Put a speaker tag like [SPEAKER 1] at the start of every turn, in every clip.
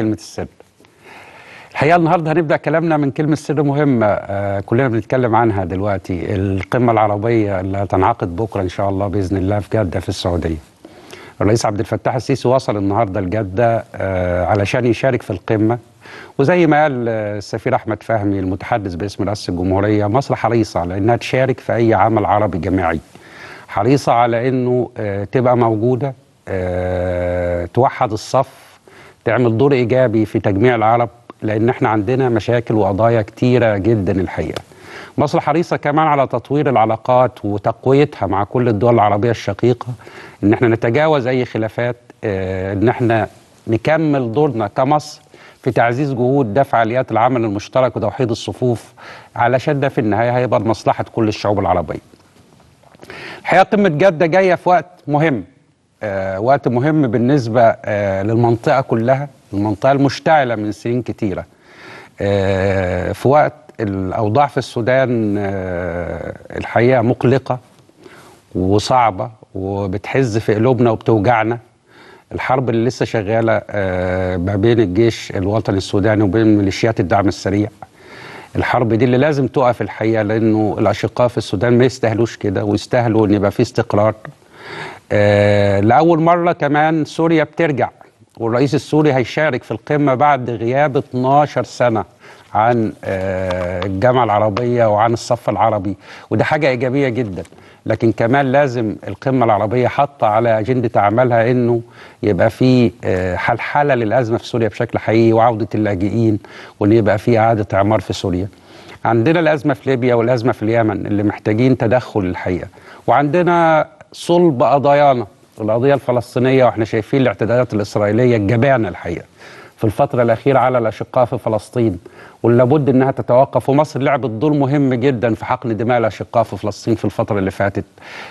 [SPEAKER 1] كلمه السر. الحقيقه النهارده هنبدا كلامنا من كلمه سر مهمه آه كلنا بنتكلم عنها دلوقتي القمه العربيه اللي هتنعقد بكره ان شاء الله باذن الله في جده في السعوديه. الرئيس عبد الفتاح السيسي وصل النهارده لجده آه علشان يشارك في القمه وزي ما قال آه، السفير احمد فهمي المتحدث باسم رئاسه الجمهوريه مصر حريصه على انها تشارك في اي عمل عربي جماعي. حريصه على انه آه تبقى موجوده آه، توحد الصف تعمل دور ايجابي في تجميع العرب لان احنا عندنا مشاكل وقضايا كتيره جدا الحقيقه. مصر حريصه كمان على تطوير العلاقات وتقويتها مع كل الدول العربيه الشقيقه ان احنا نتجاوز اي خلافات آه، ان احنا نكمل دورنا كمصر في تعزيز جهود ده فعاليات العمل المشترك وتوحيد الصفوف علشان ده في النهايه هيبقى لمصلحه كل الشعوب العربيه. الحقيقه قمه جده جايه في وقت مهم آه، وقت مهم بالنسبة آه، للمنطقة كلها المنطقة المشتعلة من سنين كتيرة آه، في وقت الأوضاع في السودان الحقيقة مقلقة وصعبة وبتحز في قلوبنا وبتوجعنا الحرب اللي لسه شغالة ما بين الجيش الوطني السوداني وبين ميليشيات الدعم السريع الحرب دي اللي لازم تقف الحقيقة لأنه الأشقاء في السودان ما يستاهلوش كده ويستاهلوا إن يبقى في استقرار آه، لأول مرة كمان سوريا بترجع والرئيس السوري هيشارك في القمة بعد غياب 12 سنة عن آه، الجامعة العربية وعن الصف العربي وده حاجة إيجابية جدا لكن كمان لازم القمة العربية حاطة على أجندة أعمالها أنه يبقى في آه، حلحلة للأزمة في سوريا بشكل حقيقي وعودة اللاجئين وأن يبقى في إعادة إعمار في سوريا عندنا الأزمة في ليبيا والأزمة في اليمن اللي محتاجين تدخل الحقيقة وعندنا صلب قضايانا القضيه الفلسطينيه واحنا شايفين الاعتداءات الاسرائيليه الجبانه الحقيقه في الفتره الاخيره على الاشقاء في فلسطين ولابد انها تتوقف ومصر لعبت دور مهم جدا في حقن دماء الاشقاء في فلسطين في الفتره اللي فاتت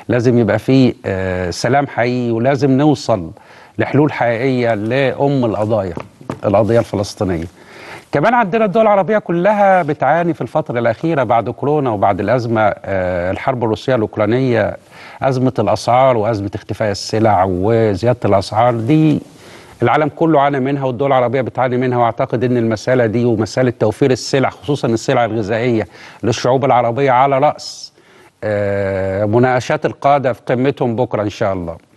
[SPEAKER 1] لازم يبقى في آه، سلام حقيقي ولازم نوصل لحلول حقيقيه لام القضايا القضيه الفلسطينيه كمان عندنا الدول العربية كلها بتعاني في الفترة الأخيرة بعد كورونا وبعد الأزمة آه، الحرب الروسية الأوكرانية أزمة الأسعار وأزمة اختفاء السلع وزيادة الأسعار دي العالم كله عانى منها والدول العربية بتعاني منها وأعتقد أن المسألة دي ومسألة توفير السلع خصوصا السلع الغذائية للشعوب العربية على رأس آه، مناقشات القادة في قمتهم بكرة إن شاء الله